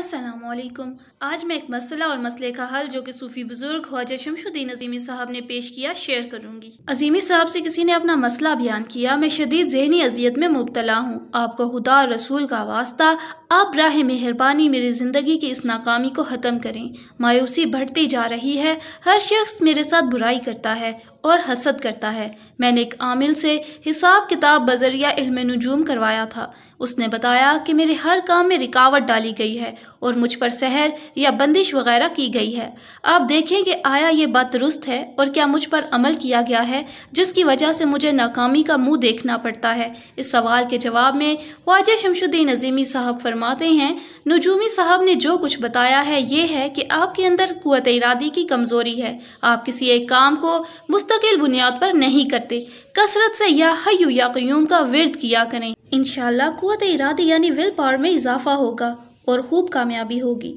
असलम आज मैं एक मसला और मसले का हल जो कि सूफी बुजुर्ग ख्वाजा शमशुद्दीन अजीमी साहब ने पेश किया शेयर करूंगी अजीमी साहब से किसी ने अपना मसला बयान किया मैं शदीद जहनी अजियत में मुबतला हूँ आपको खुदा रसूल का वास्ता आप राह मेहरबानी मेरी ज़िंदगी की इस नाकामी को ख़त्म करें मायूसी बढ़ती जा रही है हर शख्स मेरे साथ बुराई करता है और हसद करता है मैंने एक आमिल से हिसाब किताब बजरिया इल्म नजूम करवाया था उसने बताया कि मेरे हर काम में रिकावट डाली गई है और मुझ पर सहर या बंदिश वगैरह की गई है आप देखें कि आया ये बात दुरुस्त है और क्या मुझ पर अमल किया गया है जिसकी वजह से मुझे नाकामी का मुंह देखना पड़ता है इस सवाल के जवाब में ख्वाजा शमशुद्दीन अजीमी साहब फरमाते हैं नजूमी साहब ने जो कुछ बताया है ये है कि आपके अंदर कुत इरादी की कमज़ोरी है आप किसी एक काम को मुस्तकिल बुनियाद पर नहीं करते कसरत से या हयू या क्यूम का विरद किया करें इनशाला कुत इरादे यानी विल पावर में इजाफा होगा और खूब कामयाबी होगी